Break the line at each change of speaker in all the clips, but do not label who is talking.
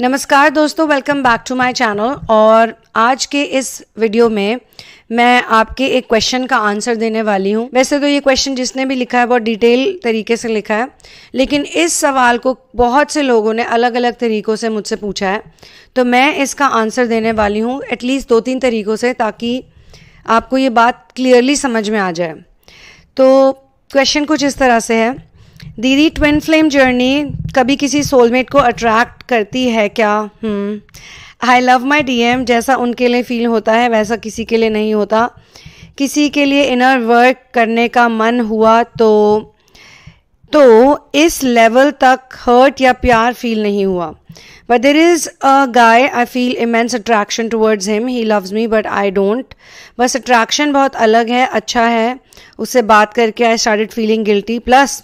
नमस्कार दोस्तों welcome back to my channel और आज के इस वीडियो में मैं आपके एक क्वेश्चन का आंसर देने वाली हूँ वैसे तो ये क्वेश्चन जिसने भी लिखा है बहुत डिटेल तरीके से लिखा है लेकिन इस सवाल को बहुत से लोगों ने अलग अलग तरीक़ों से मुझसे पूछा है तो मैं इसका आंसर देने वाली हूँ एटलीस्ट दो तीन तरीक़ों से ताकि आपको ये बात क्लियरली समझ में आ जाए तो क्वेश्चन कुछ इस तरह से है दीदी ट्विन फ्लेम जर्नी कभी किसी सोलमेट को अट्रैक्ट करती है क्या I love my D M जैसा उनके लिए फील होता है वैसा किसी के लिए नहीं होता किसी के लिए इनर वर्क करने का मन हुआ तो तो इस लेवल तक हर्ट या प्यार फील नहीं हुआ but there is a guy I feel immense attraction towards him he loves me but I don't बस अट्रैक्शन बहुत अलग है अच्छा है उससे बात करके I start feeling guilty plus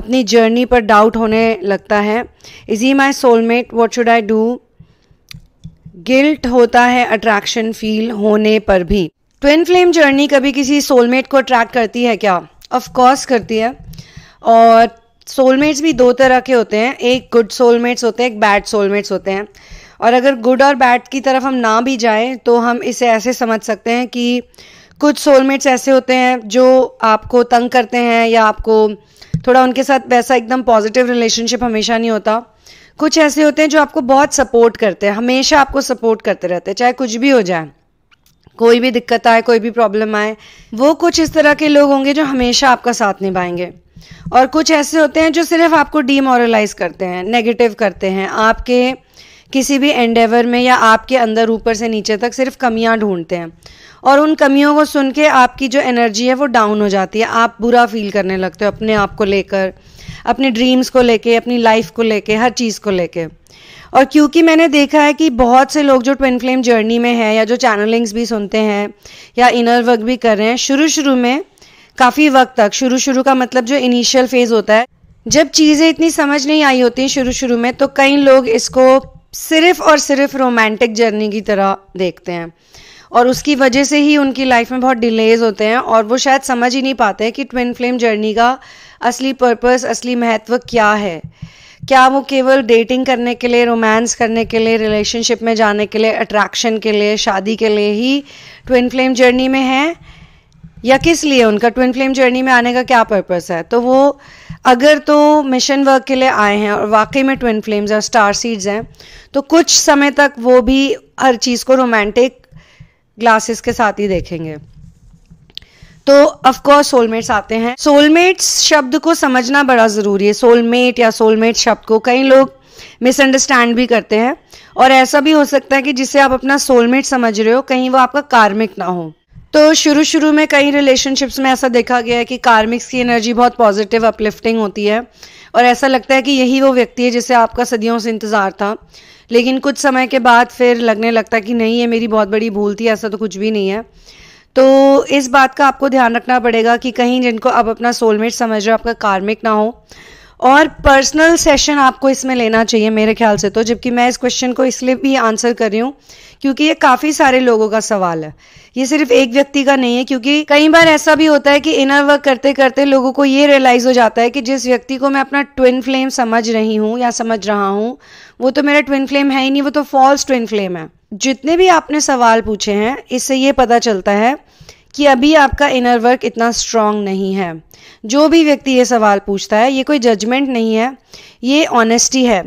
अपनी जर्नी पर डाउट होने लगता है is he my soulmate what should I do guilt होता है अट्रैक्शन फील होने पर भी ट्विन फ्लेम जर्नी कभी किसी सोलमेट को अट्रैक्ट करती है क्या ऑफ कोर्स करती है और सोलमेट्स भी दो तरह के होते हैं एक गुड सोलमेट्स होते हैं एक बैड सोलमेट्स होते हैं और अगर गुड और बैड की तरफ हम ना भी जाएं तो हम इसे ऐसे समझ सकते हैं कि कुछ सोलमेट्स ऐसे होते हैं जो आपको तंग करते हैं या आपको थोड़ा उनके साथ वैसा एकदम पॉजिटिव रिलेशनशिप हमेशा नहीं होता कुछ ऐसे होते हैं जो आपको बहुत सपोर्ट करते हैं हमेशा आपको सपोर्ट करते रहते हैं चाहे कुछ भी हो जाए कोई भी दिक्कत आए कोई भी प्रॉब्लम आए वो कुछ इस तरह के लोग होंगे जो हमेशा आपका साथ निभाएंगे और कुछ ऐसे होते हैं जो सिर्फ आपको डीमोरलाइज करते हैं नेगेटिव करते हैं आपके किसी भी एंडेवर में या आपके अंदर ऊपर से नीचे तक सिर्फ कमियां ढूंढते हैं और उन कमियों को सुन के आपकी जो एनर्जी है वो डाउन हो जाती है आप बुरा फील करने लगते हो अपने आप को लेकर अपने ड्रीम्स को लेके अपनी लाइफ को लेके हर चीज़ को लेके और क्योंकि मैंने देखा है कि बहुत से लोग जो ट्विन फ्लेम जर्नी में हैं या जो चैनलिंग्स भी सुनते हैं या इनर वर्क भी कर रहे हैं शुरू शुरू में काफ़ी वक्त तक शुरू शुरू का मतलब जो इनिशियल फेज होता है जब चीज़ें इतनी समझ नहीं आई होती शुरू शुरू में तो कई लोग इसको सिर्फ और सिर्फ रोमांटिक जर्नी की तरह देखते हैं और उसकी वजह से ही उनकी लाइफ में बहुत डिलेज होते हैं और वो शायद समझ ही नहीं पाते कि ट्विन फ्लेम जर्नी का असली पर्पस असली महत्व क्या है क्या वो केवल डेटिंग करने के लिए रोमांस करने के लिए रिलेशनशिप में जाने के लिए अट्रैक्शन के लिए शादी के लिए ही ट्विन फ्लेम जर्नी में है या किस लिए उनका ट्विन फ्लेम जर्नी में आने का क्या पर्पस है तो वो अगर तो मिशन वर्क के लिए आए हैं और वाकई में ट्विन फ्लेम्स और स्टार सीड्स हैं तो कुछ समय तक वो भी हर चीज़ को रोमांटिक ग्लासेस के साथ ही देखेंगे तो ऑफ कोर्स सोलमेट्स आते हैं सोलमेट्स शब्द को समझना बड़ा ज़रूरी है सोलमेट या सोलमेट शब्द को कई लोग मिसअंडरस्टैंड भी करते हैं और ऐसा भी हो सकता है कि जिसे आप अपना सोलमेट समझ रहे हो कहीं वो आपका कार्मिक ना हो तो शुरू शुरू में कई रिलेशनशिप्स में ऐसा देखा गया है कि कार्मिक्स की एनर्जी बहुत पॉजिटिव अपलिफ्टिंग होती है और ऐसा लगता है कि यही वो व्यक्ति है जिसे आपका सदियों से इंतज़ार था लेकिन कुछ समय के बाद फिर लगने लगता है कि नहीं ये मेरी बहुत बड़ी भूल थी ऐसा तो कुछ भी नहीं है तो इस बात का आपको ध्यान रखना पड़ेगा कि कहीं जिनको आप अपना सोलमेट समझ रहे हो आपका कार्मिक ना हो और पर्सनल सेशन आपको इसमें लेना चाहिए मेरे ख्याल से तो जबकि मैं इस क्वेश्चन को इसलिए भी आंसर कर रही हूँ क्योंकि ये काफ़ी सारे लोगों का सवाल है ये सिर्फ एक व्यक्ति का नहीं है क्योंकि कई बार ऐसा भी होता है कि इनर वर्क करते करते लोगों को ये रियलाइज़ हो जाता है कि जिस व्यक्ति को मैं अपना ट्विन फ्लेम समझ रही हूँ या समझ रहा हूँ वो तो मेरा ट्विन फ्लेम है ही नहीं वो तो फॉल्स ट्विन फ्लेम है जितने भी आपने सवाल पूछे हैं इससे ये पता चलता है कि अभी आपका इनर वर्क इतना स्ट्रांग नहीं है जो भी व्यक्ति ये सवाल पूछता है ये कोई जजमेंट नहीं है ये ऑनेस्टी है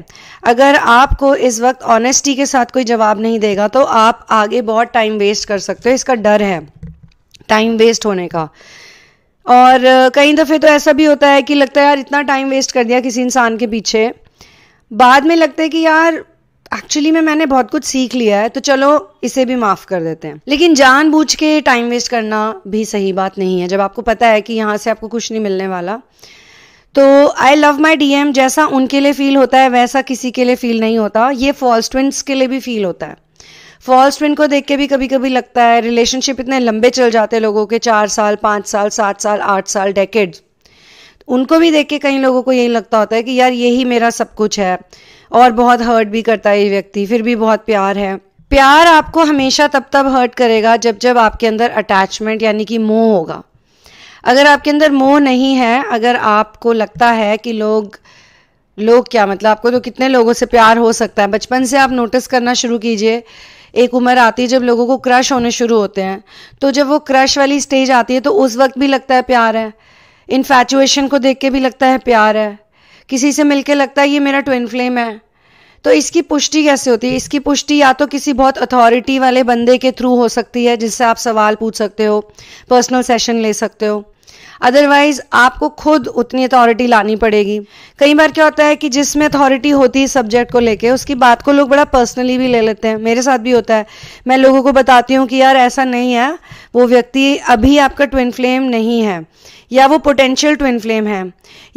अगर आपको इस वक्त ऑनेस्टी के साथ कोई जवाब नहीं देगा तो आप आगे बहुत टाइम वेस्ट कर सकते हो इसका डर है टाइम वेस्ट होने का और कई दफ़े तो ऐसा भी होता है कि लगता है यार इतना टाइम वेस्ट कर दिया किसी इंसान के पीछे बाद में लगता है कि यार एक्चुअली में मैंने बहुत कुछ सीख लिया है तो चलो इसे भी माफ कर देते हैं लेकिन जानबूझ के टाइम वेस्ट करना भी सही बात नहीं है जब आपको पता है कि यहाँ से आपको कुछ नहीं मिलने वाला तो I love my D M जैसा उनके लिए फील होता है वैसा किसी के लिए फील नहीं होता ये फॉल्स ट्विंस के लिए भी फील होता है फॉल्स ट्विन को देख के भी कभी कभी लगता है रिलेशनशिप इतने लंबे चल जाते हैं लोगों के चार साल पाँच साल सात साल आठ साल डेकेड उनको भी देख के कई लोगों को यही लगता होता है कि यार यही मेरा सब कुछ है और बहुत हर्ट भी करता है ये व्यक्ति फिर भी बहुत प्यार है प्यार आपको हमेशा तब तब हर्ट करेगा जब जब आपके अंदर अटैचमेंट यानी कि मोह होगा अगर आपके अंदर मोह नहीं है अगर आपको लगता है कि लोग लोग क्या मतलब आपको तो कितने लोगों से प्यार हो सकता है बचपन से आप नोटिस करना शुरू कीजिए एक उम्र आती है जब लोगों को क्रश होने शुरू होते हैं तो जब वो क्रश वाली स्टेज आती है तो उस वक्त भी लगता है प्यार है इन्फेचुएशन को देख के भी लगता है प्यार है किसी से मिलके लगता है ये मेरा ट्विन फ्लेम है तो इसकी पुष्टि कैसे होती है इसकी पुष्टि या तो किसी बहुत अथॉरिटी वाले बंदे के थ्रू हो सकती है जिससे आप सवाल पूछ सकते हो पर्सनल सेशन ले सकते हो अदरवाइज आपको खुद उतनी अथॉरिटी लानी पड़ेगी कई बार क्या होता है कि जिसमें अथॉरिटी होती है सब्जेक्ट को लेके उसकी बात को लोग बड़ा पर्सनली भी ले लेते हैं मेरे साथ भी होता है मैं लोगों को बताती हूँ कि यार ऐसा नहीं है वो व्यक्ति अभी आपका ट्विन फ्लेम नहीं है या वो पोटेंशियल ट्विन फ्लेम है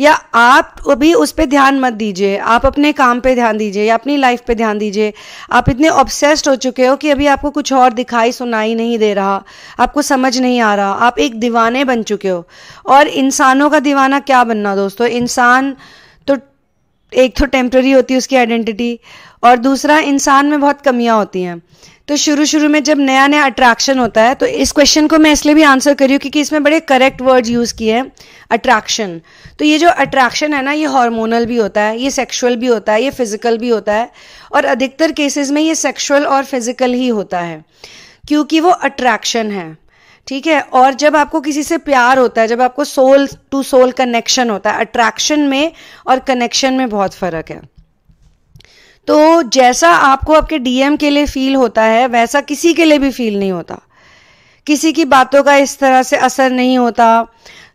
या आप अभी उस पर ध्यान मत दीजिए आप अपने काम पे ध्यान दीजिए या अपनी लाइफ पे ध्यान दीजिए आप इतने ऑब्सेस्ड हो चुके हो कि अभी आपको कुछ और दिखाई सुनाई नहीं दे रहा आपको समझ नहीं आ रहा आप एक दीवाने बन चुके हो और इंसानों का दीवाना क्या बनना दोस्तों इंसान तो एक तो टेम्प्रेरी होती है उसकी आइडेंटिटी और दूसरा इंसान में बहुत कमियाँ होती हैं तो शुरू शुरू में जब नया नया अट्रैक्शन होता है तो इस क्वेश्चन को मैं इसलिए भी आंसर करी हूँ क्योंकि इसमें बड़े करेक्ट वर्ड यूज़ किए हैं अट्रैक्शन तो ये जो अट्रैक्शन है ना ये हार्मोनल भी होता है ये सेक्सुअल भी होता है ये फिजिकल भी होता है और अधिकतर केसेस में ये सेक्सुअल और फिजिकल ही होता है क्योंकि वो अट्रैक्शन है ठीक है और जब आपको किसी से प्यार होता है जब आपको सोल टू सोल कनेक्शन होता है अट्रैक्शन में और कनेक्शन में बहुत फ़र्क है तो जैसा आपको आपके डीएम के लिए फील होता है वैसा किसी के लिए भी फील नहीं होता किसी की बातों का इस तरह से असर नहीं होता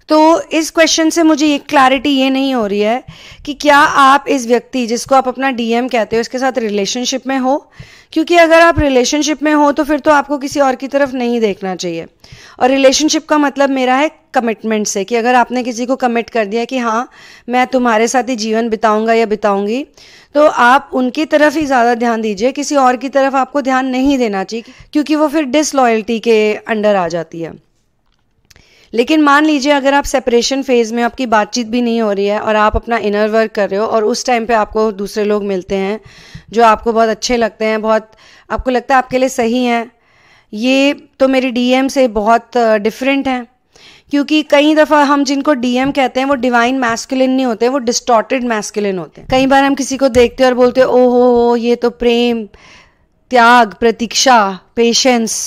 तो इस क्वेश्चन से मुझे ये क्लैरिटी ये नहीं हो रही है कि क्या आप इस व्यक्ति जिसको आप अपना डीएम कहते हो उसके साथ रिलेशनशिप में हो क्योंकि अगर आप रिलेशनशिप में हो तो फिर तो आपको किसी और की तरफ नहीं देखना चाहिए और रिलेशनशिप का मतलब मेरा है कमिटमेंट से कि अगर आपने किसी को कमिट कर दिया कि हाँ मैं तुम्हारे साथ ही जीवन बिताऊंगा या बिताऊंगी तो आप उनकी तरफ ही ज़्यादा ध्यान दीजिए किसी और की तरफ आपको ध्यान नहीं देना चाहिए क्योंकि वो फिर डिसलॉयल्टी के अंडर आ जाती है लेकिन मान लीजिए अगर आप सेपरेशन फेज में आपकी बातचीत भी नहीं हो रही है और आप अपना इनर वर्क कर रहे हो और उस टाइम पे आपको दूसरे लोग मिलते हैं जो आपको बहुत अच्छे लगते हैं बहुत आपको लगता है आपके लिए सही हैं ये तो मेरी डीएम से बहुत डिफरेंट हैं क्योंकि कई दफ़ा हम जिनको डीएम कहते हैं वो डिवाइन मैस्कुलिन नहीं होते वो डिस्टॉर्टेड मैस्कुलिन होते हैं कई बार हम किसी को देखते हैं और बोलते हैं ओ हो हो ये तो प्रेम त्याग प्रतीक्षा पेशेंस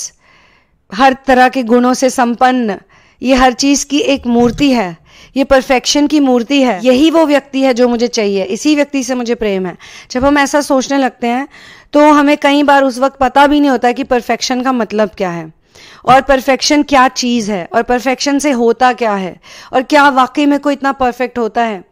हर तरह के गुणों से संपन्न ये हर चीज़ की एक मूर्ति है ये परफेक्शन की मूर्ति है यही वो व्यक्ति है जो मुझे चाहिए इसी व्यक्ति से मुझे प्रेम है जब हम ऐसा सोचने लगते हैं तो हमें कई बार उस वक्त पता भी नहीं होता कि परफेक्शन का मतलब क्या है और परफेक्शन क्या चीज़ है और परफेक्शन से होता क्या है और क्या वाकई में कोई इतना परफेक्ट होता है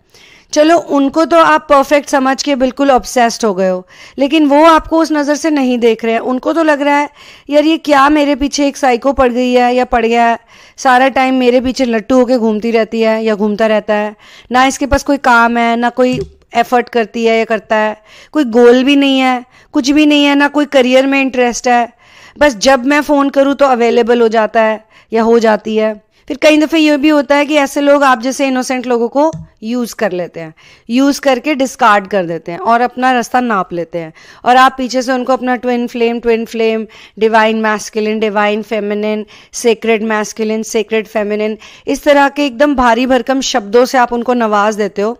चलो उनको तो आप परफेक्ट समझ के बिल्कुल ऑब्सेस्ड हो गए हो लेकिन वो आपको उस नज़र से नहीं देख रहे हैं उनको तो लग रहा है यार ये क्या मेरे पीछे एक साइको पड़ गई है या पड़ गया है सारा टाइम मेरे पीछे लट्टू होके घूमती रहती है या घूमता रहता है ना इसके पास कोई काम है ना कोई एफर्ट करती है या करता है कोई गोल भी नहीं है कुछ भी नहीं है ना कोई करियर में इंटरेस्ट है बस जब मैं फ़ोन करूँ तो अवेलेबल हो जाता है या हो जाती है फिर कई दफ़े ये भी होता है कि ऐसे लोग आप जैसे इनोसेंट लोगों को यूज़ कर लेते हैं यूज़ करके डिस्कार्ड कर देते हैं और अपना रास्ता नाप लेते हैं और आप पीछे से उनको अपना twin flame twin flame divine masculine divine feminine sacred masculine sacred feminine इस तरह के एकदम भारी भरकम शब्दों से आप उनको नवाज देते हो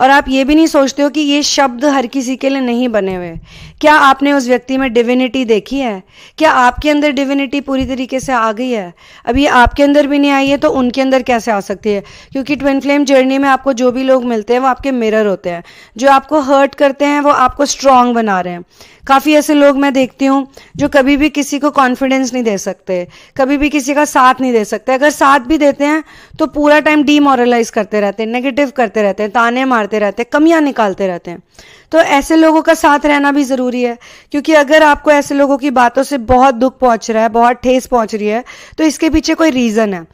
और आप ये भी नहीं सोचते हो कि ये शब्द हर किसी के लिए नहीं बने हुए क्या आपने उस व्यक्ति में डिविनिटी देखी है क्या आपके अंदर डिविनिटी पूरी तरीके से आ गई है अब ये आपके अंदर भी नहीं आई है तो उनके अंदर कैसे आ सकती है क्योंकि ट्विन फ्लेम जर्नी में आपको जो भी लोग मिलते हैं वो आपके मिरर होते हैं जो आपको हर्ट करते हैं वो आपको स्ट्रांग बना रहे हैं काफ़ी ऐसे लोग मैं देखती हूँ जो कभी भी किसी को कॉन्फिडेंस नहीं दे सकते कभी भी किसी का साथ नहीं दे सकते अगर साथ भी देते हैं तो पूरा टाइम डीमोरलाइज करते रहते हैं नेगेटिव करते रहते हैं ताने मारते रहते हैं कमियां निकालते रहते हैं तो ऐसे लोगों का साथ रहना भी ज़रूरी है क्योंकि अगर आपको ऐसे लोगों की बातों से बहुत दुख पहुंच रहा है बहुत ठेस पहुंच रही है तो इसके पीछे कोई रीज़न है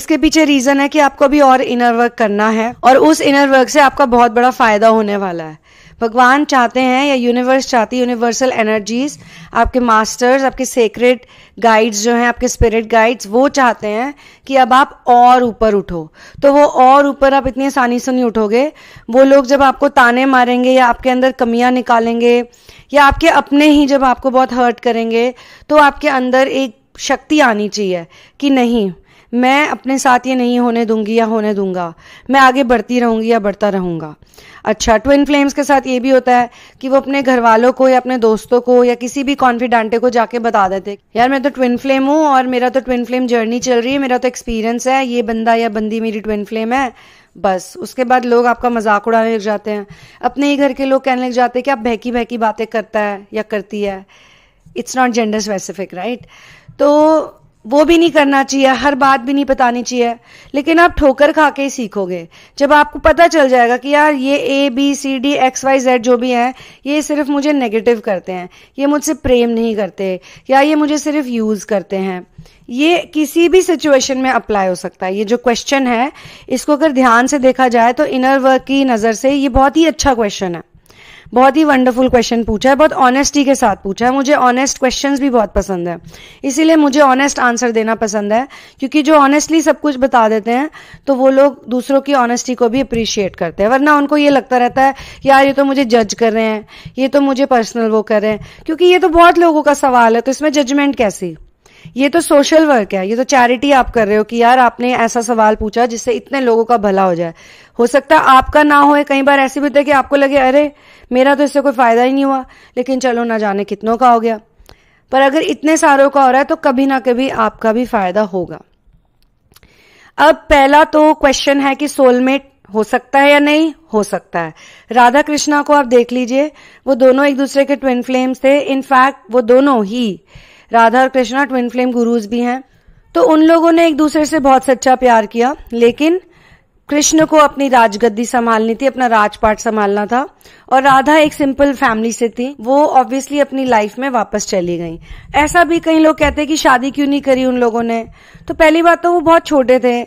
इसके पीछे रीज़न है कि आपको अभी और इनर वर्क करना है और उस इनर वर्क से आपका बहुत बड़ा फ़ायदा होने वाला है भगवान चाहते हैं या यूनिवर्स चाहती है यूनिवर्सल एनर्जीज आपके मास्टर्स आपके सेक्रेट गाइड्स जो हैं आपके स्पिरिट गाइड्स वो चाहते हैं कि अब आप और ऊपर उठो तो वो और ऊपर आप इतनी आसानी से नहीं उठोगे वो लोग जब आपको ताने मारेंगे या आपके अंदर कमियां निकालेंगे या आपके अपने ही जब आपको बहुत हर्ट करेंगे तो आपके अंदर एक शक्ति आनी चाहिए कि नहीं मैं अपने साथ ये नहीं होने दूंगी या होने दूंगा मैं आगे बढ़ती रहूंगी या बढ़ता रहूंगा अच्छा ट्विन फ्लेम्स के साथ ये भी होता है कि वो अपने घर वालों को या अपने दोस्तों को या किसी भी कॉन्फिडेंटे को जाके बता देते यार मैं तो ट्विन फ्लेम हूँ और मेरा तो ट्विन फ्लेम जर्नी चल रही है मेरा तो एक्सपीरियंस है ये बंदा या बंदी मेरी ट्विन फ्लेम है बस उसके बाद लोग आपका मजाक उड़ाने लग जाते हैं अपने ही घर के लोग कहने लग जाते हैं कि आप बहकी बहकी बातें करता है या करती है it's not gender specific right तो वो भी नहीं करना चाहिए हर बात भी नहीं बतानी चाहिए लेकिन आप ठोकर खा के ही सीखोगे जब आपको पता चल जाएगा कि यार ये A B C D X Y Z जो भी हैं ये सिर्फ मुझे नेगेटिव करते हैं ये मुझसे प्रेम नहीं करते या ये मुझे सिर्फ यूज़ करते हैं ये किसी भी सिचुएशन में अप्लाई हो सकता है ये जो क्वेश्चन है इसको अगर ध्यान से देखा जाए तो इनर वर्क की नज़र से ये बहुत ही अच्छा क्वेश्चन है बहुत ही वंडरफुल क्वेश्चन पूछा है बहुत ऑनेस्टी के साथ पूछा है मुझे ऑनेस्ट क्वेश्चन भी बहुत पसंद है इसीलिए मुझे ऑनेस्ट आंसर देना पसंद है क्योंकि जो ऑनेस्टली सब कुछ बता देते हैं तो वो लोग दूसरों की ऑनेस्टी को भी अप्रिशिएट करते हैं वरना उनको ये लगता रहता है यार ये तो मुझे जज कर रहे हैं ये तो मुझे पर्सनल वो कर रहे हैं क्योंकि ये तो बहुत लोगों का सवाल है तो इसमें जजमेंट कैसी ये तो सोशल वर्क है ये तो चैरिटी आप कर रहे हो कि यार आपने ऐसा सवाल पूछा जिससे इतने लोगों का भला हो जाए हो सकता है आपका ना हो कई बार ऐसे भी होता है कि आपको लगे अरे मेरा तो इससे कोई फायदा ही नहीं हुआ लेकिन चलो ना जाने कितनों का हो गया पर अगर इतने सारों का हो रहा है तो कभी ना कभी आपका भी फायदा होगा अब पहला तो क्वेश्चन है कि सोलमेट हो सकता है या नहीं हो सकता है राधा कृष्णा को आप देख लीजिए वो दोनों एक दूसरे के ट्विन फ्लेम्स थे इनफैक्ट वो दोनों ही राधा और कृष्णा ट्विन फ्लेम गुरुज भी हैं तो उन लोगों ने एक दूसरे से बहुत सच्चा प्यार किया लेकिन कृष्ण को अपनी राजगद्दी संभालनी थी अपना राजपाट संभालना था और राधा एक सिंपल फैमिली से थी वो ऑब्वियसली अपनी लाइफ में वापस चली गई ऐसा भी कई लोग कहते हैं कि शादी क्यों नहीं करी उन लोगों ने तो पहली बात तो वो बहुत छोटे थे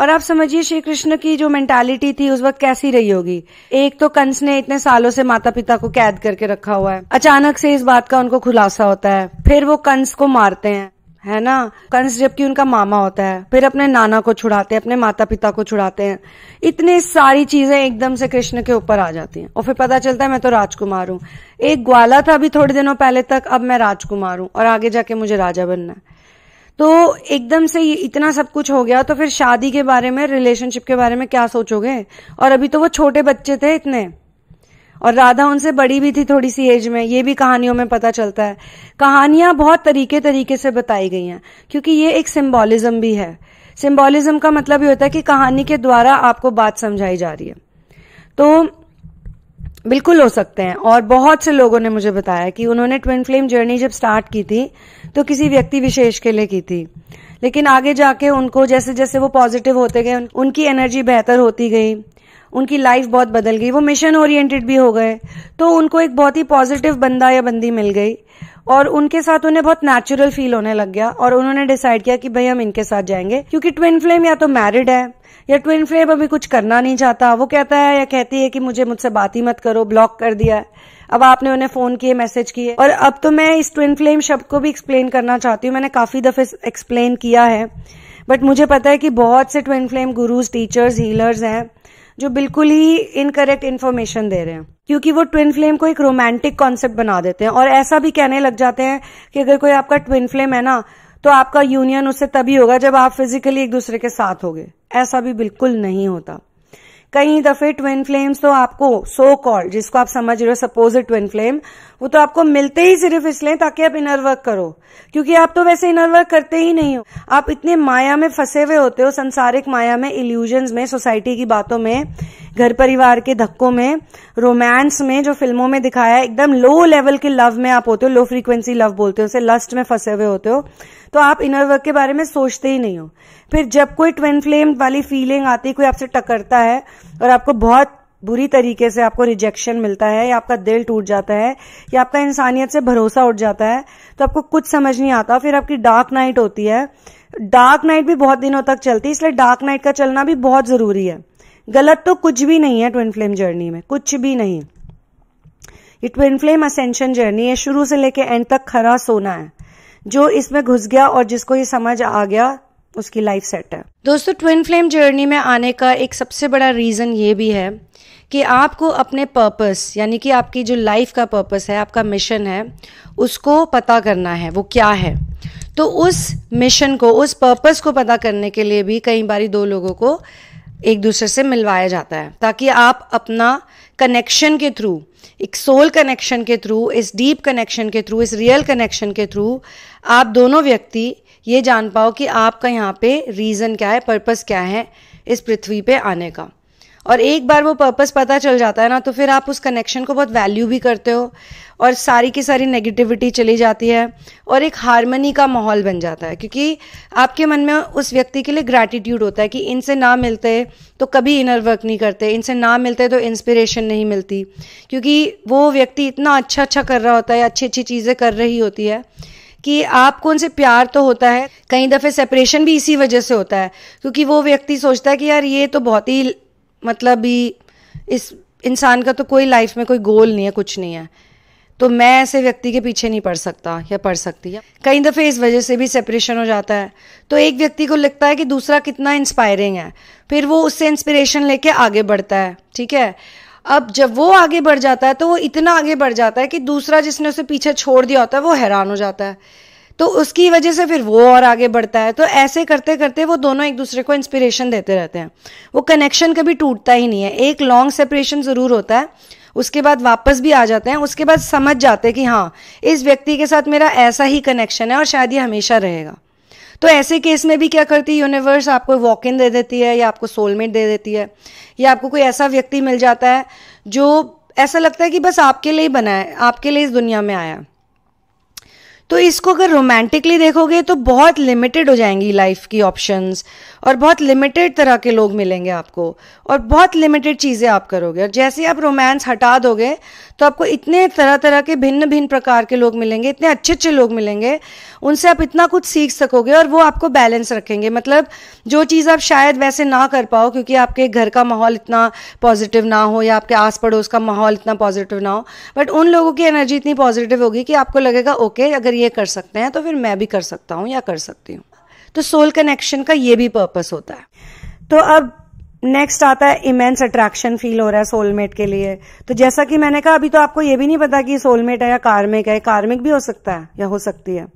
और आप समझिए श्री कृष्ण की जो मेंटालिटी थी उस वक्त कैसी रही होगी एक तो कंस ने इतने सालों से माता पिता को कैद करके रखा हुआ है अचानक से इस बात का उनको खुलासा होता है फिर वो कंस को मारते हैं है ना कंस जबकि उनका मामा होता है फिर अपने नाना को छुड़ाते हैं अपने माता पिता को छुड़ाते हैं इतने सारी चीजें एकदम से कृष्ण के ऊपर आ जाती हैं और फिर पता चलता है मैं तो राजकुमार हूँ एक ग्वाला था अभी थोड़े दिनों पहले तक अब मैं राजकुमार हूँ और आगे जाके मुझे राजा बनना है तो एकदम से ये इतना सब कुछ हो गया तो फिर शादी के बारे में रिलेशनशिप के बारे में क्या सोचोगे और अभी तो वो छोटे बच्चे थे इतने और राधा उनसे बड़ी भी थी थोड़ी सी एज में ये भी कहानियों में पता चलता है कहानियां बहुत तरीके तरीके से बताई गई हैं क्योंकि ये एक सिम्बॉलिज्म भी है सिम्बॉलिज्म का मतलब ये होता है कि कहानी के द्वारा आपको बात समझाई जा रही है तो बिल्कुल हो सकते हैं और बहुत से लोगों ने मुझे बताया कि उन्होंने ट्विन फ्लेम जर्नी जब स्टार्ट की थी तो किसी व्यक्ति विशेष के लिए की थी लेकिन आगे जाके उनको जैसे जैसे वो पॉजिटिव होते गए उनकी एनर्जी बेहतर होती गई उनकी लाइफ बहुत बदल गई वो मिशन ओरिएंटेड भी हो गए तो उनको एक बहुत ही पॉजिटिव बंदा या बंदी मिल गई और उनके साथ उन्हें बहुत नेचुरल फील होने लग गया और उन्होंने डिसाइड किया कि भाई हम इनके साथ जाएंगे क्योंकि ट्विन फ्लेम या तो मैरिड है या ट्विन फ्लेम अभी कुछ करना नहीं चाहता वो कहता है या कहती है कि मुझे मुझसे बात ही मत करो ब्लॉक कर दिया है अब आपने उन्हें फोन किए मैसेज किए और अब तो मैं इस ट्विन फ्लेम शब्द को भी एक्सप्लेन करना चाहती हूँ मैंने काफी दफे एक्सप्लेन किया है बट मुझे पता है कि बहुत से twin flame gurus teachers healers हैं जो बिल्कुल ही इनकरेक्ट इन्फॉर्मेशन दे रहे हैं क्योंकि वो ट्विन फ्लेम को एक रोमांटिक कॉन्सेप्ट बना देते हैं और ऐसा भी कहने लग जाते हैं कि अगर कोई आपका ट्विन फ्लेम है ना तो आपका यूनियन उससे तभी होगा जब आप फिजिकली एक दूसरे के साथ होगे ऐसा भी बिल्कुल नहीं होता कई दफे ट्विन फ्लेम्स तो आपको सो so कॉल्ड जिसको आप समझ रहे हो सपोज ट्विन फ्लेम वो तो आपको मिलते ही सिर्फ इसलिए ताकि आप इनर वर्क करो क्योंकि आप तो वैसे इनर वर्क करते ही नहीं हो आप इतने माया में फंसे हुए होते हो संसारिक माया में इल्यूजन में सोसाइटी की बातों में घर परिवार के धक्कों में रोमांस में जो फिल्मों में दिखाया है एकदम लो लेवल के लव में आप होते हो लो फ्रीक्वेंसी लव बोलते हो उसे लस्ट में फंसे हुए होते हो तो आप इनर वर्क के बारे में सोचते ही नहीं हो फिर जब कोई ट्विन फ्लेम वाली फीलिंग आती कोई आपसे टकरता है और आपको बहुत बुरी तरीके से आपको रिजेक्शन मिलता है या आपका दिल टूट जाता है या आपका इंसानियत से भरोसा उठ जाता है तो आपको कुछ समझ नहीं आता फिर आपकी डार्क नाइट होती है डार्क नाइट भी बहुत दिनों तक चलती है इसलिए डार्क नाइट का चलना भी बहुत ज़रूरी है गलत तो कुछ भी नहीं है ट्विन फ्लेम जर्नी में कुछ भी नहीं ये ट्विन फ्लेम असेंशन जर्नी है शुरू से लेके एंड तक खरा सोना है जो इसमें घुस गया और जिसको ये समझ आ गया उसकी लाइफ सेट है दोस्तों ट्विन फ्लेम जर्नी में आने का एक सबसे बड़ा रीजन ये भी है कि आपको अपने पर्पस यानी कि आपकी जो लाइफ का पर्पस है आपका मिशन है उसको पता करना है वो क्या है तो उस मिशन को उस पर्पस को पता करने के लिए भी कई बार दो लोगों को एक दूसरे से मिलवाया जाता है ताकि आप अपना कनेक्शन के थ्रू एक सोल कनेक्शन के थ्रू इस डीप कनेक्शन के थ्रू इस रियल कनेक्शन के थ्रू आप दोनों व्यक्ति ये जान पाओ कि आपका यहाँ पे रीज़न क्या है पर्पस क्या है इस पृथ्वी पे आने का और एक बार वो पर्पस पता चल जाता है ना तो फिर आप उस कनेक्शन को बहुत वैल्यू भी करते हो और सारी की सारी नेगेटिविटी चली जाती है और एक हारमनी का माहौल बन जाता है क्योंकि आपके मन में उस व्यक्ति के लिए ग्रैटिट्यूड होता है कि इनसे ना मिलते तो कभी इनर वर्क नहीं करते इनसे ना मिलते तो इंस्पिरेशन नहीं मिलती क्योंकि वो व्यक्ति इतना अच्छा अच्छा कर रहा होता है अच्छी अच्छी चीज़ें कर रही होती है कि आपको उनसे प्यार तो होता है कई दफ़े सेपरेशन भी इसी वजह से होता है क्योंकि वो व्यक्ति सोचता है कि यार ये तो बहुत ही मतलब ही इस इंसान का तो कोई लाइफ में कोई गोल नहीं है कुछ नहीं है तो मैं ऐसे व्यक्ति के पीछे नहीं पढ़ सकता या पढ़ सकती है कई दफ़े इस वजह से भी सेपरेशन हो जाता है तो एक व्यक्ति को लगता है कि दूसरा कितना इंस्पायरिंग है फिर वो उससे इंस्पिरेशन लेके आगे बढ़ता है ठीक है अब जब वो आगे बढ़ जाता है तो वो इतना आगे बढ़ जाता है कि दूसरा जिसने उसे पीछे छोड़ दिया होता है वो हैरान हो जाता है तो उसकी वजह से फिर वो और आगे बढ़ता है तो ऐसे करते करते वो दोनों एक दूसरे को इंस्पिरेशन देते रहते हैं वो कनेक्शन कभी टूटता ही नहीं है एक लॉन्ग सेपरेशन ज़रूर होता है उसके बाद वापस भी आ जाते हैं उसके बाद समझ जाते हैं कि हाँ इस व्यक्ति के साथ मेरा ऐसा ही कनेक्शन है और शायद ये हमेशा रहेगा तो ऐसे केस में भी क्या करती है यूनिवर्स आपको वॉक इन दे देती है या आपको सोलमेट दे देती है या आपको कोई ऐसा व्यक्ति मिल जाता है जो ऐसा लगता है कि बस आपके लिए ही बना है आपके लिए इस दुनिया में आया है तो इसको अगर रोमांटिकली देखोगे तो बहुत लिमिटेड हो जाएंगी लाइफ की ऑप्शंस और बहुत लिमिटेड तरह के लोग मिलेंगे आपको और बहुत लिमिटेड चीज़ें आप करोगे और जैसे आप रोमांस हटा दोगे तो आपको इतने तरह तरह के भिन्न भिन्न प्रकार के लोग मिलेंगे इतने अच्छे अच्छे लोग मिलेंगे उनसे आप इतना कुछ सीख सकोगे और वो आपको बैलेंस रखेंगे मतलब जो चीज़ आप शायद वैसे ना कर पाओ क्योंकि आपके घर का माहौल इतना पॉजिटिव ना हो या आपके आस पड़ोस का माहौल इतना पॉजिटिव ना हो बट उन लोगों की एनर्जी इतनी पॉजिटिव होगी कि आपको लगेगा ओके अगर ये कर सकते हैं तो फिर मैं भी कर सकता हूँ या कर सकती हूँ तो सोल कनेक्शन का ये भी पर्पस होता है तो अब नेक्स्ट आता है इमेंस अट्रैक्शन फील हो रहा है सोलमेट के लिए तो जैसा कि मैंने कहा अभी तो आपको ये भी नहीं पता कि सोलमेट है या कार्मिक है कार्मिक भी हो सकता है या हो सकती है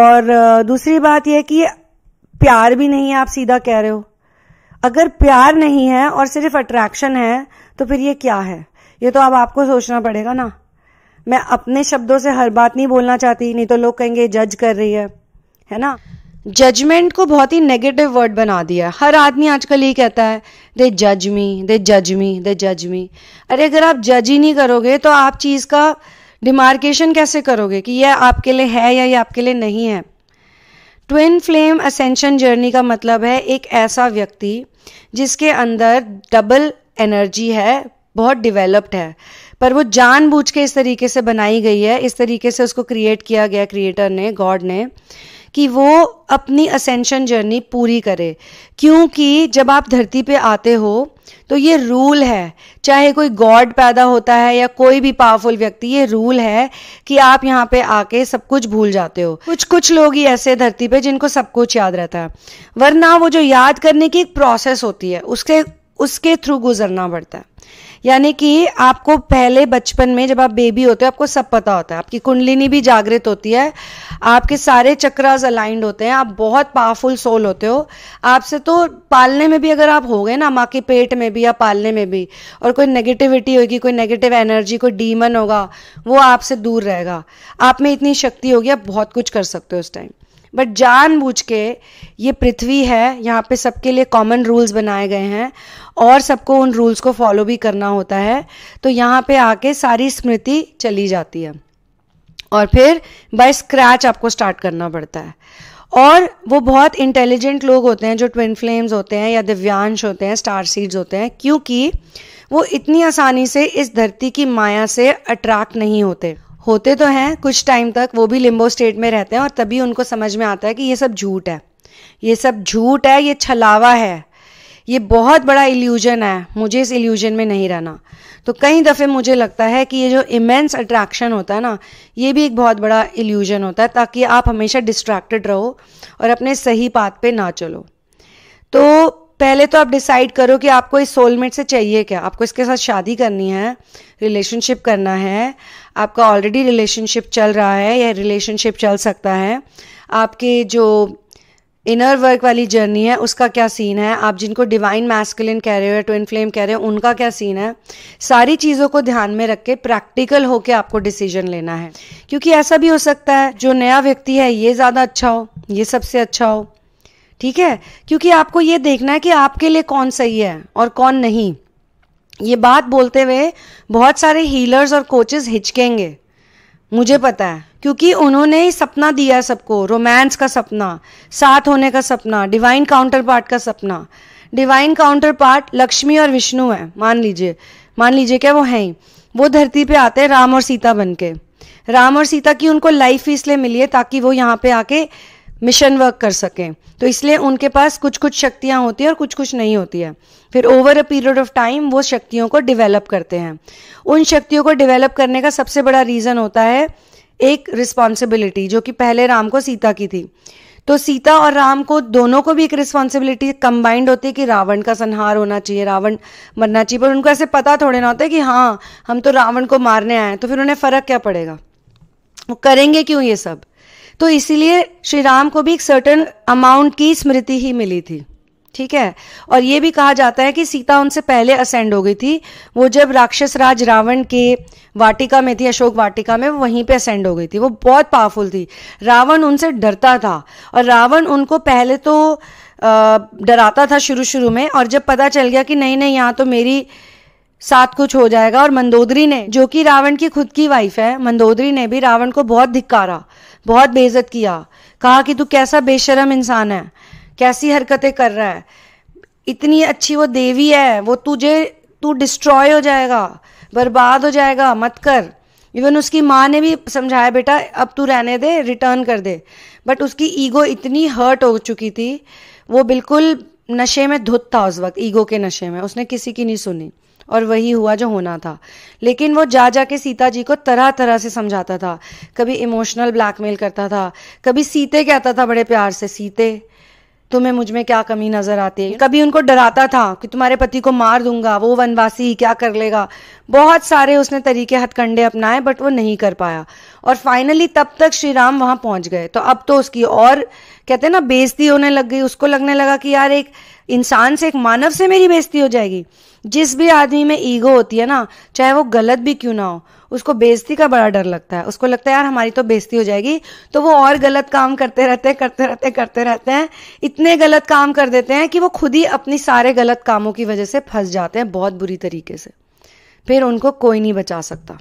और दूसरी बात यह कि प्यार भी नहीं है आप सीधा कह रहे हो अगर प्यार नहीं है और सिर्फ अट्रैक्शन है तो फिर ये क्या है ये तो अब आपको सोचना पड़ेगा ना मैं अपने शब्दों से हर बात नहीं बोलना चाहती नहीं तो लोग कहेंगे जज कर रही है है ना जजमेंट को बहुत ही नेगेटिव वर्ड बना दिया हर आदमी आजकल ये कहता है दे जज मी दे जज मी दे जज मी अरे अगर आप जज ही नहीं करोगे तो आप चीज़ का डिमार्केशन कैसे करोगे कि यह आपके लिए है या ये आपके लिए नहीं है ट्विन फ्लेम असेंशन जर्नी का मतलब है एक ऐसा व्यक्ति जिसके अंदर डबल एनर्जी है बहुत डिवेलप्ड है पर वो जानबूझ के इस तरीके से बनाई गई है इस तरीके से उसको क्रिएट किया गया क्रिएटर ने गॉड ने कि वो अपनी असेंशन जर्नी पूरी करे क्योंकि जब आप धरती पे आते हो तो ये रूल है चाहे कोई गॉड पैदा होता है या कोई भी पावरफुल व्यक्ति ये रूल है कि आप यहाँ पे आके सब कुछ भूल जाते हो कुछ कुछ लोग ही ऐसे धरती पे जिनको सब कुछ याद रहता है वरना वो जो याद करने की एक प्रोसेस होती है उसके उसके थ्रू गुजरना पड़ता है यानी कि आपको पहले बचपन में जब आप बेबी होते हो आपको सब पता होता है आपकी कुंडलिनी भी जागृत होती है आपके सारे चक्रास अलाइंड होते हैं आप बहुत पावरफुल सोल होते हो आपसे तो पालने में भी अगर आप हो गए ना माँ के पेट में भी या पालने में भी और कोई नेगेटिविटी होगी कोई नेगेटिव एनर्जी कोई डीमन होगा वो आपसे दूर रहेगा आप में इतनी शक्ति होगी आप बहुत कुछ कर सकते हो उस टाइम बट जान बूझ के ये पृथ्वी है यहाँ पे सबके लिए कॉमन रूल्स बनाए गए हैं और सबको उन रूल्स को फॉलो भी करना होता है तो यहाँ पे आके सारी स्मृति चली जाती है और फिर बाय स्क्रैच आपको स्टार्ट करना पड़ता है और वो बहुत इंटेलिजेंट लोग होते हैं जो ट्विन फ्लेम्स होते हैं या दिव्यांश होते हैं स्टार सीड्स होते हैं क्योंकि वो इतनी आसानी से इस धरती की माया से अट्रैक्ट नहीं होते होते तो हैं कुछ टाइम तक वो भी लिम्बो स्टेट में रहते हैं और तभी उनको समझ में आता है कि ये सब झूठ है ये सब झूठ है ये छलावा है ये बहुत बड़ा इल्यूजन है मुझे इस इल्यूजन में नहीं रहना तो कई दफ़े मुझे लगता है कि ये जो इमेंस अट्रैक्शन होता है ना ये भी एक बहुत बड़ा इल्यूजन होता है ताकि आप हमेशा डिस्ट्रैक्टेड रहो और अपने सही पाथ पे ना चलो तो पहले तो आप डिसाइड करो कि आपको इस सोलमेट से चाहिए क्या आपको इसके साथ शादी करनी है रिलेशनशिप करना है आपका ऑलरेडी रिलेशनशिप चल रहा है या रिलेशनशिप चल सकता है आपके जो इनर वर्क वाली जर्नी है उसका क्या सीन है आप जिनको डिवाइन मैस्कुलिन कह रहे हो या ट्विन फ्लेम कह रहे हो उनका क्या सीन है सारी चीज़ों को ध्यान में रख के प्रैक्टिकल होके आपको डिसीजन लेना है क्योंकि ऐसा भी हो सकता है जो नया व्यक्ति है ये ज़्यादा अच्छा हो ये सबसे अच्छा हो ठीक है क्योंकि आपको ये देखना है कि आपके लिए कौन सही है और कौन नहीं ये बात बोलते हुए बहुत सारे हीलर्स और कोचेस हिचकेंगे मुझे पता है क्योंकि उन्होंने ही सपना दिया सबको रोमांस का सपना साथ होने का सपना डिवाइन काउंटर पार्ट का सपना डिवाइन काउंटर पार्ट लक्ष्मी और विष्णु है मान लीजिए मान लीजिए क्या वो हैं ही वो धरती पे आते हैं राम और सीता बन के राम और सीता की उनको लाइफ इसलिए मिली है ताकि वो यहाँ पे आके मिशन वर्क कर सकें तो इसलिए उनके पास कुछ कुछ शक्तियाँ होती हैं और कुछ कुछ नहीं होती है फिर over a period of time वो शक्तियों को डिवेलप करते हैं उन शक्तियों को डिवेलप करने का सबसे बड़ा रीज़न होता है एक रिस्पॉन्सिबिलिटी जो कि पहले राम को सीता की थी तो सीता और राम को दोनों को भी एक रिस्पॉन्सिबिलिटी कंबाइंड होती है कि रावण का संहार होना चाहिए रावण मरना चाहिए पर उनको ऐसे पता थोड़े ना होता है कि हाँ हम तो रावण को मारने आए हैं तो फिर उन्हें फ़र्क क्या पड़ेगा वो करेंगे क्यों ये सब तो इसीलिए श्री राम को भी एक सर्टन अमाउंट की स्मृति ही मिली थी ठीक है और ये भी कहा जाता है कि सीता उनसे पहले असेंड हो गई थी वो जब राक्षस राज रावण के वाटिका में थी अशोक वाटिका में वहीं पे असेंड हो गई थी वो बहुत पावरफुल थी रावण उनसे डरता था और रावण उनको पहले तो डराता था शुरू शुरू में और जब पता चल गया कि नहीं नहीं यहाँ तो मेरी साथ कुछ हो जाएगा और मंदोदरी ने जो कि रावण की खुद की वाइफ है मंदोदरी ने भी रावण को बहुत धिक्कारा बहुत बेइज्जत किया कहा कि तू कैसा बेशरम इंसान है कैसी हरकतें कर रहा है इतनी अच्छी वो देवी है वो तुझे तू डिस्ट्रॉय हो जाएगा बर्बाद हो जाएगा मत कर इवन उसकी माँ ने भी समझाया बेटा अब तू रहने दे रिटर्न कर दे बट उसकी ईगो इतनी हर्ट हो चुकी थी वो बिल्कुल नशे में धुत था उस वक्त ईगो के नशे में उसने किसी की नहीं सुनी और वही हुआ जो होना था लेकिन वो जा जा के सीता जी को तरह तरह से समझाता था कभी इमोशनल ब्लैकमेल करता था कभी सीते कहता था बड़े प्यार से सीते तुम्हें मुझ में क्या कमी नजर आती है कभी उनको डराता था कि तुम्हारे पति को मार दूंगा वो वनवासी क्या कर लेगा बहुत सारे उसने तरीके हथकंडे अपनाए बट वो नहीं कर पाया और फाइनली तब तक श्री राम वहां पहुंच गए तो अब तो उसकी और कहते हैं ना बेजती होने लग गई उसको लगने लगा कि यार एक इंसान से एक मानव से मेरी बेजती हो जाएगी जिस भी आदमी में ईगो होती है ना चाहे वो गलत भी क्यों ना हो उसको बेजती का बड़ा डर लगता है उसको लगता है यार हमारी तो बेजती हो जाएगी तो वो और गलत काम करते रहते हैं करते रहते करते रहते हैं इतने गलत काम कर देते हैं कि वो खुद ही अपनी सारे गलत कामों की वजह से फंस जाते हैं बहुत बुरी तरीके से फिर उनको कोई नहीं बचा सकता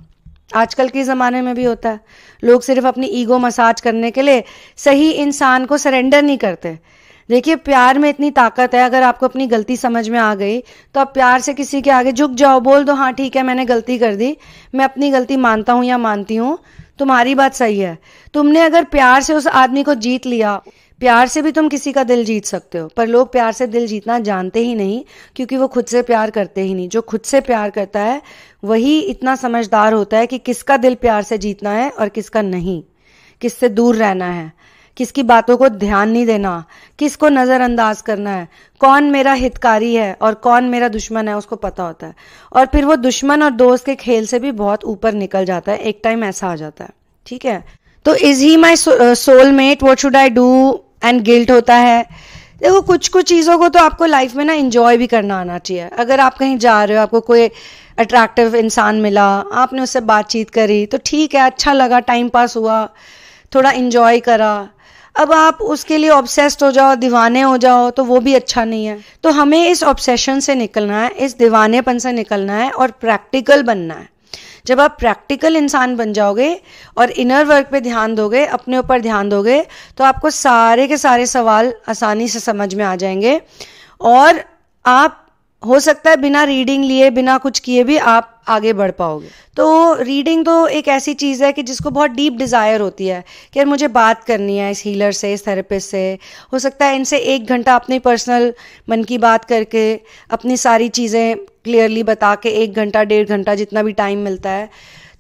आजकल के ज़माने में भी होता है लोग सिर्फ अपनी ईगो मसाज करने के लिए सही इंसान को सरेंडर नहीं करते देखिए प्यार में इतनी ताकत है अगर आपको अपनी गलती समझ में आ गई तो आप प्यार से किसी के आगे झुक जाओ बोल दो हाँ ठीक है मैंने गलती कर दी मैं अपनी गलती मानता हूँ या मानती हूँ तुम्हारी बात सही है तुमने अगर प्यार से उस आदमी को जीत लिया प्यार से भी तुम किसी का दिल जीत सकते हो पर लोग प्यार से दिल जीतना जानते ही नहीं क्योंकि वो खुद से प्यार करते ही नहीं जो खुद से प्यार करता है वही इतना समझदार होता है कि किसका दिल प्यार से जीतना है और किसका नहीं किससे दूर रहना है किसकी बातों को ध्यान नहीं देना किसको नज़रअंदाज करना है कौन मेरा हितकारी है और कौन मेरा दुश्मन है उसको पता होता है और फिर वो दुश्मन और दोस्त के खेल से भी बहुत ऊपर निकल जाता है एक टाइम ऐसा आ जाता है ठीक है तो is he my soulmate what should I do and guilt होता है देखो कुछ कुछ चीज़ों को तो आपको लाइफ में ना इन्जॉय भी करना आना चाहिए अगर आप कहीं जा रहे हो आपको कोई अट्रैक्टिव इंसान मिला आपने उससे बातचीत करी तो ठीक है अच्छा लगा टाइम पास हुआ थोड़ा इन्जॉय करा अब आप उसके लिए ऑब्सेस्ड हो जाओ दीवाने हो जाओ तो वो भी अच्छा नहीं है तो हमें इस ऑब्सेशन से निकलना है इस दीवानेपन से निकलना है और प्रैक्टिकल बनना है जब आप प्रैक्टिकल इंसान बन जाओगे और इनर वर्क पे ध्यान दोगे अपने ऊपर ध्यान दोगे तो आपको सारे के सारे सवाल आसानी से समझ में आ जाएंगे और आप हो सकता है बिना रीडिंग लिए बिना कुछ किए भी आप आगे बढ़ पाओगे तो रीडिंग तो एक ऐसी चीज़ है कि जिसको बहुत डीप डिज़ायर होती है कि यार मुझे बात करनी है इस हीलर से इस थेरेपिस्ट से हो सकता है इनसे एक घंटा अपनी पर्सनल मन की बात करके अपनी सारी चीज़ें क्लियरली बता के एक घंटा डेढ़ घंटा जितना भी टाइम मिलता है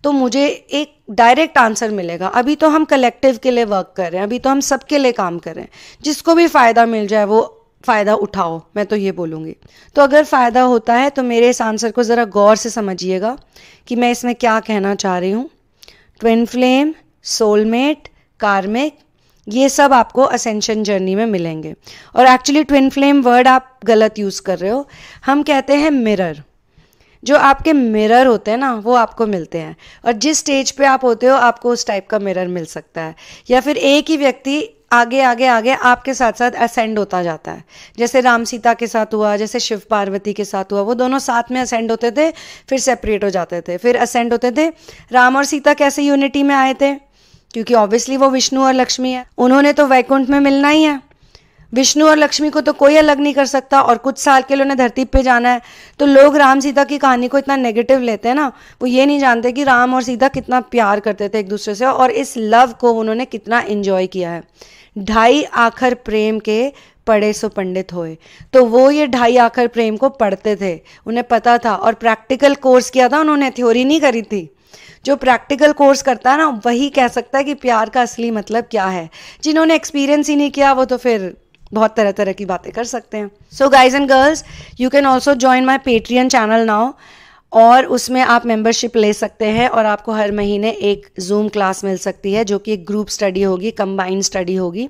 तो मुझे एक डायरेक्ट आंसर मिलेगा अभी तो हम कलेक्टिव के लिए वर्क कर रहे हैं अभी तो हम सबके लिए काम कर रहे हैं जिसको भी फ़ायदा मिल जाए वो फ़ायदा उठाओ मैं तो ये बोलूँगी तो अगर फ़ायदा होता है तो मेरे इस आंसर को ज़रा गौर से समझिएगा कि मैं इसमें क्या कहना चाह रही हूँ ट्विन फ्लेम सोलमेट कार्मिक ये सब आपको असेंशन जर्नी में मिलेंगे और एक्चुअली ट्विन फ्लेम वर्ड आप गलत यूज़ कर रहे हो हम कहते हैं मिरर जो आपके मिरर होते हैं ना वो आपको मिलते हैं और जिस स्टेज पे आप होते हो आपको उस टाइप का मिरर मिल सकता है या फिर एक ही व्यक्ति आगे आगे आगे आपके साथ साथ असेंड होता जाता है जैसे राम सीता के साथ हुआ जैसे शिव पार्वती के साथ हुआ वो दोनों साथ में असेंड होते थे फिर सेपरेट हो जाते थे फिर असेंड होते थे राम और सीता कैसे यूनिटी में आए थे क्योंकि ऑब्वियसली वो विष्णु और लक्ष्मी है उन्होंने तो वैकुंठ में मिलना ही है विष्णु और लक्ष्मी को तो कोई अलग नहीं कर सकता और कुछ साल के लिए उन्हें धरती पे जाना है तो लोग राम सीता की कहानी को इतना नेगेटिव लेते हैं ना वो ये नहीं जानते कि राम और सीता कितना प्यार करते थे एक दूसरे से और इस लव को उन्होंने कितना इन्जॉय किया है ढाई आखर प्रेम के पढ़े सो पंडित होए तो वो ये ढाई आखर प्रेम को पढ़ते थे उन्हें पता था और प्रैक्टिकल कोर्स किया था उन्होंने थ्योरी नहीं करी थी जो प्रैक्टिकल कोर्स करता है ना वही कह सकता है कि प्यार का असली मतलब क्या है जिन्होंने एक्सपीरियंस ही नहीं किया वो तो फिर बहुत तरह तरह की बातें कर सकते हैं so guys and girls you can also join my Patreon channel now और उसमें आप मेंबरशिप ले सकते हैं और आपको हर महीने एक जूम क्लास मिल सकती है जो कि एक ग्रुप स्टडी होगी कंबाइंड स्टडी होगी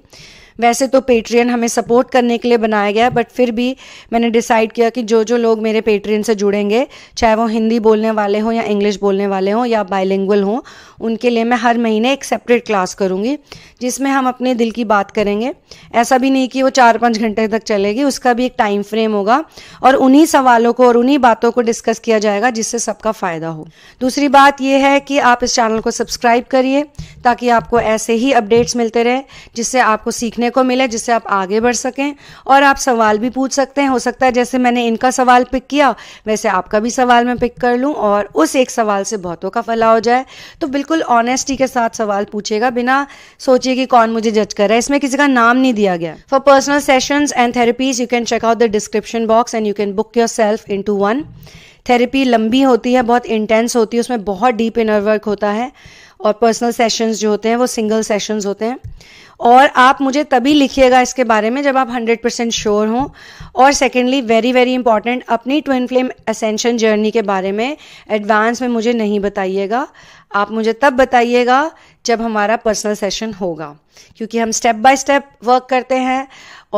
वैसे तो पेट्रियन हमें सपोर्ट करने के लिए बनाया गया बट फिर भी मैंने डिसाइड किया कि जो जो लोग मेरे पेट्रियन से जुड़ेंगे चाहे वो हिंदी बोलने वाले हों या इंग्लिश बोलने वाले हों या बाइलिंगुअल हों उनके लिए मैं हर महीने एक सेपरेट क्लास करूँगी जिसमें हम अपने दिल की बात करेंगे ऐसा भी नहीं कि वो चार पाँच घंटे तक चलेगी उसका भी एक टाइम फ्रेम होगा और उन्हीं सवालों को और उन्हीं बातों को डिस्कस किया जाएगा जिससे सबका फ़ायदा हो दूसरी बात यह है कि आप इस चैनल को सब्सक्राइब करिए ताकि आपको ऐसे ही अपडेट्स मिलते रहे जिससे आपको सीखने सीखने को मिले जिससे आप आगे बढ़ सकें और आप सवाल भी पूछ सकते हैं हो सकता है जैसे मैंने इनका सवाल पिक किया वैसे आपका भी सवाल मैं पिक कर लूँ और उस एक सवाल से बहुतों का फला हो जाए तो बिल्कुल ऑनेस्टी के साथ सवाल पूछेगा बिना सोचिए कि कौन मुझे जज कर रहा है इसमें किसी का नाम नहीं दिया गया for personal sessions and therapies you can check out the description box and you can book yourself in to one therapy लंबी होती है बहुत इंटेंस होती है उसमें बहुत डीप इनर वर्क होता है और पर्सनल सेशंस जो होते हैं वो सिंगल सेशंस होते हैं और आप मुझे तभी लिखिएगा इसके बारे में जब आप 100% परसेंट श्योर हों और सेकेंडली वेरी वेरी इंपॉर्टेंट अपनी ट्विन फ्लेम असेंशन जर्नी के बारे में एडवांस में मुझे नहीं बताइएगा आप मुझे तब बताइएगा जब हमारा पर्सनल सेशन होगा क्योंकि हम स्टेप बाय स्टेप वर्क करते हैं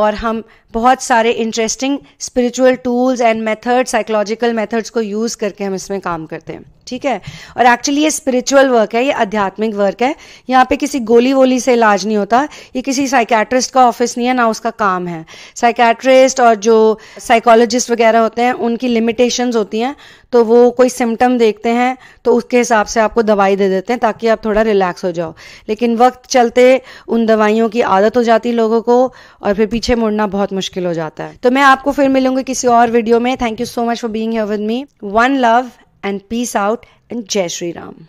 और हम बहुत सारे interesting spiritual tools and methods psychological methods को यूज़ करके हम इसमें काम करते हैं ठीक है और एक्चुअली ये स्पिरिचुअल वर्क है ये आध्यात्मिक वर्क है यहाँ पे किसी गोली वोली से इलाज नहीं होता ये किसी साइकेट्रिस्ट का ऑफिस नहीं है ना उसका काम है साइकेट्रिस्ट और जो साइकोलॉजिस्ट वगैरह होते हैं उनकी लिमिटेशन होती हैं तो वो कोई सिम्टम देखते हैं तो उसके हिसाब से आपको दवाई दे देते हैं ताकि आप थोड़ा रिलैक्स हो जाओ लेकिन वक्त चलते उन दवाइयों की आदत हो जाती लोगों को और फिर पीछे मुड़ना बहुत मुश्किल हो जाता है तो मैं आपको फिर मिलूंगी किसी और वीडियो में thank you so much for being with me one love and peace out and Jai Shri Ram.